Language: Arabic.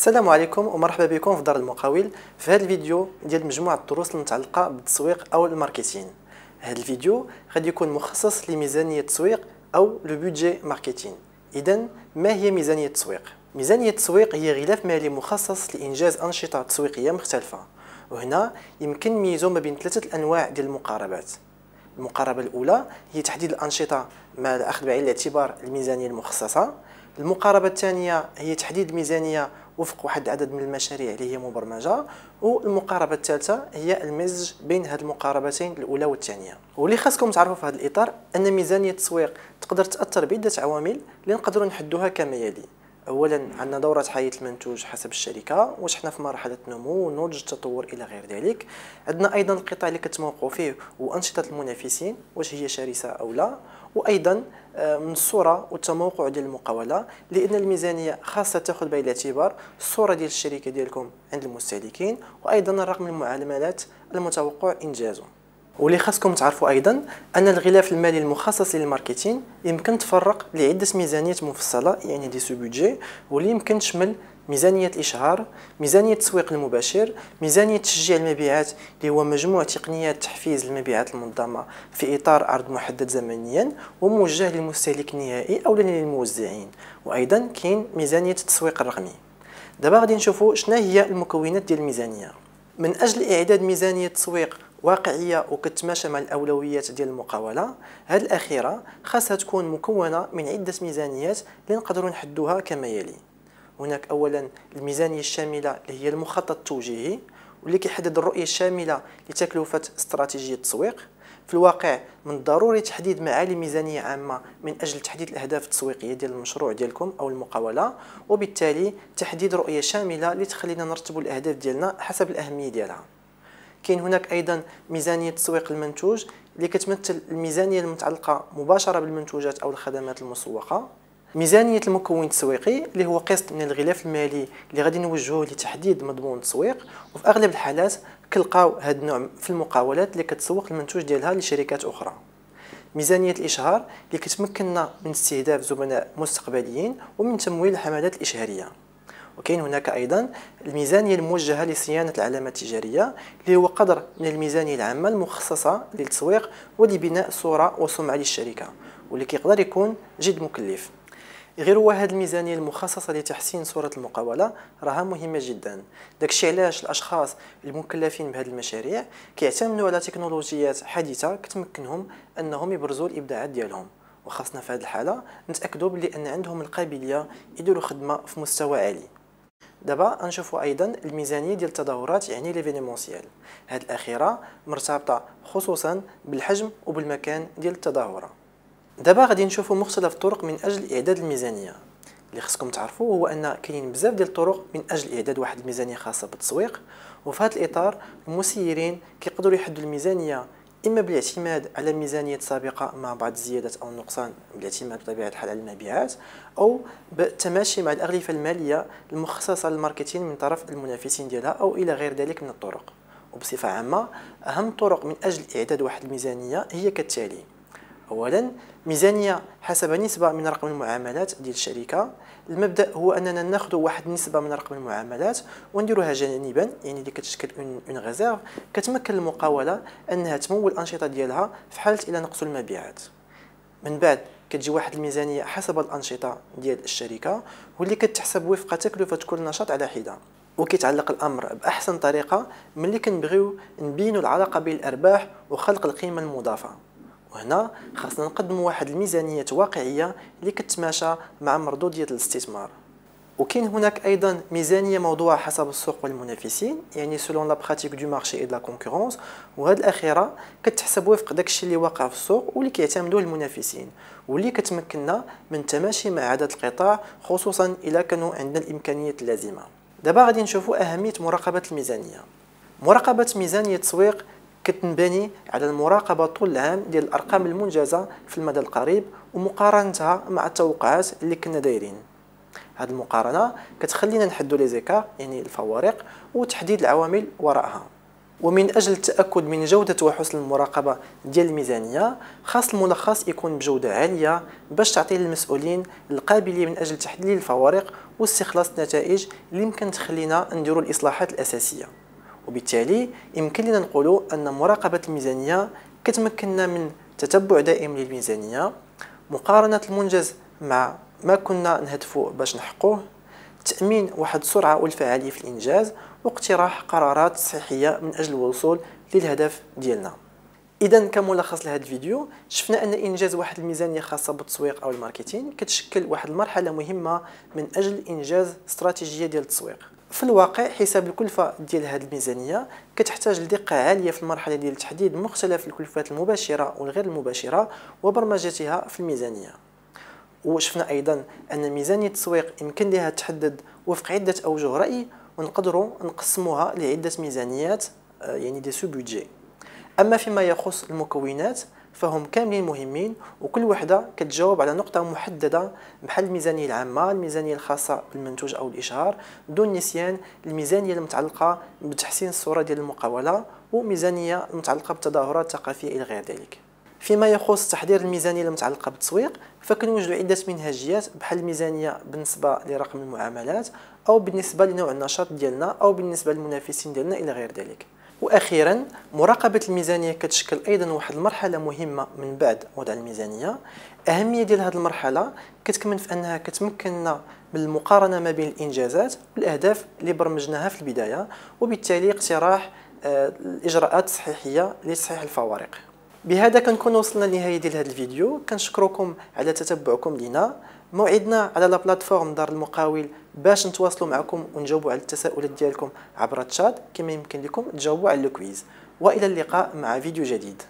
السلام عليكم ومرحبا بكم في دار المقاول في هذا الفيديو ديال مجموعه الدروس المتعلقه بالتسويق او الماركتين هذا الفيديو غادي يكون مخصص لميزانيه التسويق او لو بودجي ماركتين اذا ما هي ميزانيه التسويق ميزانيه التسويق هي غلاف مالي مخصص لانجاز انشطه تسويقيه مختلفه وهنا يمكن نميزو ما بين ثلاثه الانواع ديال المقاربات المقاربه الاولى هي تحديد الانشطه مع اخذ بعين الاعتبار الميزانيه المخصصه المقاربه الثانيه هي تحديد الميزانيه وفق واحد العدد من المشاريع اللي هي مبرمجه والمقاربه الثالثه هي المزج بين هذه المقاربتين الاولى والثانيه واللي خاصكم تعرفوا في هذا الاطار ان ميزانيه التسويق تقدر تاثر بعده عوامل اللي نقدروا نحدوها كما يلي اولا عندنا دوره حياه المنتوج حسب الشركه واش حنا في مرحله نمو ونضج التطور الى غير ذلك عندنا ايضا القطاع اللي كتموقعوا فيه وانشطه المنافسين واش هي شرسه او لا وايضا آه، من الصوره والتموقع ديال المقاوله لان الميزانيه خاصه تاخذ بعين الاعتبار الصوره ديال الشركه ديالكم عند المستهلكين وايضا الرقم المعاملات المتوقع انجازه واللي خاصكم تعرفوا ايضا ان الغلاف المالي المخصص للماركتين يمكن تفرق لعده ميزانيات مفصله يعني دي سو بودجي واللي يمكن تشمل ميزانية الإشهار ميزانية التسويق المباشر ميزانية تشجيع المبيعات اللي هو مجموع تقنيات تحفيز المبيعات المنظمة في إطار عرض محدد زمنيا وموجه للمستهلك النهائي أو للموزعين وأيضا كاين ميزانية التسويق الرقمي دابا غادي نشوفوا شنو هي المكونات ديال الميزانية من أجل إعداد ميزانية تسويق واقعيه وكتماشى مع الاولويات ديال المقاوله هذه الاخيره خاصها تكون مكونه من عده ميزانيات اللي نقدروا نحدوها كما يلي هناك اولا الميزانيه الشامله اللي هي المخطط التوجيهي واللي كيحدد الرؤيه الشامله لتكلفه استراتيجيه التسويق في الواقع من الضروري تحديد معالي ميزانية عامة من أجل تحديد الأهداف التسويقية ديال المشروع ديالكم أو المقاولة وبالتالي تحديد رؤية شاملة لتخلينا نرتب الأهداف ديالنا حسب الأهمية ديالها كاين هناك ايضا ميزانيه تسويق المنتوج اللي كتمثل الميزانيه المتعلقه مباشره بالمنتوجات او الخدمات المسوقه ميزانيه المكون التسويقي اللي هو قسط من الغلاف المالي اللي غادي نوجهوه لتحديد مضمون التسويق وفي اغلب الحالات كنلقاو هذا النوع في المقاولات اللي كتسوق المنتوج ديالها لشركات اخرى ميزانيه الاشهار اللي كتمكننا من استهداف زبناء مستقبليين ومن تمويل الحملات الاشهاريه وكاين هناك ايضا الميزانيه الموجهه لصيانه العلامه التجاريه اللي هو قدر من الميزانيه العامه المخصصه للتسويق ولبناء صوره وسمعه للشركه واللي كيقدر يكون جد مكلف غير هو هذه الميزانيه المخصصه لتحسين صوره المقاوله راها مهمه جدا داكشي علاش الاشخاص المكلفين بهذه المشاريع كيعتمدوا على تكنولوجيات حديثه كتمكنهم انهم يبرزوا الابداعات ديالهم وخاصنا في هذه الحاله نتاكدوا بلي ان عندهم القابليه يديروا خدمه في مستوى عالي دابا غنشوفوا ايضا الميزانيه ديال التظاهرات يعني ليفينيمونسيال هاد الاخيره مرتبطه خصوصا بالحجم وبالمكان ديال التظاهره دابا غادي نشوفوا مختلف الطرق من اجل اعداد الميزانيه اللي خصكم تعرفوا هو ان كاينين بزاف ديال الطرق من اجل اعداد واحد الميزانيه خاصه بالتسويق وفي هذا الاطار المسيرين كيقدروا يحددوا الميزانيه إما بالاعتماد على ميزانية سابقة مع بعض الزيادات أو النقصان بالاعتماد بطبيعة الحال على المبيعات أو بالتماشي مع الأغلفة المالية المخصصة للماركتين من طرف المنافسين ديالها أو إلى غير ذلك من الطرق وبصفة عامة أهم الطرق من أجل إعداد واحد الميزانية هي كالتالي اولا ميزانيه حسب نسبه من رقم المعاملات ديال الشركه المبدا هو اننا ناخذ واحد النسبه من رقم المعاملات ونديروها جانبا يعني اللي كتشكل اون ريزيرف كتمكن المقاوله انها تمول الانشطه ديالها في حاله الى نقص المبيعات من بعد كتجي واحد الميزانيه حسب الانشطه ديال الشركه واللي كتحسب وفق تكلفه كل نشاط على حده وكيتعلق الامر باحسن طريقه ملي كنبغيو نبينوا العلاقه بين الارباح وخلق القيمه المضافه وهنا خاصنا نقدموا واحد الميزانيات واقعيه اللي كتماشى مع مردوديه الاستثمار وكاين هناك ايضا ميزانيه موضوعه حسب السوق والمنافسين يعني سولون لا براتيك دو مارشي اي لا كونكورونس وهاد الاخيره كتحسب وفق داكشي اللي واقع في السوق واللي كيعتمدوا المنافسين واللي كتمكننا من التماشي مع عدد القطاع خصوصا الا كانوا عندنا الامكانيات اللازمه دابا غادي نشوفوا اهميه مراقبه الميزانيه مراقبه ميزانيه التسويق كنت على المراقبه طول العام ديال الارقام المنجزه في المدى القريب ومقارنتها مع التوقعات اللي كنا دايرين هذه المقارنه كتخلينا نحدو لي يعني الفوارق وتحديد العوامل وراءها ومن اجل التاكد من جوده وحسن المراقبه ديال الميزانيه خاص الملخص يكون بجوده عاليه باش تعطي للمسؤولين القابليه من اجل تحليل الفوارق واستخلاص النتائج اللي يمكن تخلينا نديرو الاصلاحات الاساسيه وبالتالي يمكن لنا نقولوا أن مراقبة الميزانية كتمكننا من تتبع دائم للميزانية مقارنة المنجز مع ما كنا نهدفو باش نحقوه تأمين واحد السرعة والفعالية في الإنجاز واقتراح قرارات صحية من أجل الوصول للهدف ديالنا اذا كملخص لهذا الفيديو شفنا ان انجاز واحد الميزانيه خاصه بالتسويق او الماركتين كتشكل واحد المرحله مهمه من اجل انجاز استراتيجيه ديال التسويق في الواقع حساب الكلفة ديال هذه الميزانية كتحتاج لدقة عالية في المرحلة ديال تحديد مختلف الكلفات المباشرة والغير المباشرة وبرمجتها في الميزانية وشفنا أيضا أن ميزانية التسويق يمكن لها تحدد وفق عدة أوجه رأي ونقدروا نقسموها لعدة ميزانيات آه، يعني دي سو بودجي أما فيما يخص المكونات فهم كاملين مهمين وكل وحده كتجاوب على نقطه محدده بحال الميزانيه العامه الميزانيه الخاصه بالمنتوج او الاشهار دون نسيان الميزانيه المتعلقه بتحسين الصوره ديال المقاوله وميزانيه متعلقه بالتظاهرات الثقافيه الى غير ذلك فيما يخص تحضير الميزانيه المتعلقه بالتسويق فكنوجدوا عده منهجيات بحال الميزانيه بالنسبه لرقم المعاملات او بالنسبه لنوع النشاط ديالنا او بالنسبه للمنافسين ديالنا الى غير ذلك واخيرا مراقبه الميزانيه كتشكل ايضا واحد المرحله مهمه من بعد وضع الميزانيه اهميه ديال هذه المرحله كتكمن في انها كتمكننا من المقارنه ما بين الانجازات والاهداف اللي برمجناها في البدايه وبالتالي اقتراح الاجراءات آه، التصحيحيه لتصحيح الفوارق بهذا كنكون وصلنا لنهايه ديال هذا الفيديو كنشكركم على تتبعكم لنا موعدنا على لا بلاتفورم دار المقاول باش نتواصلوا معكم ونجاوبوا على التساؤلات ديالكم عبر التشات كما يمكن لكم تجاوبوا على الكويز والى اللقاء مع فيديو جديد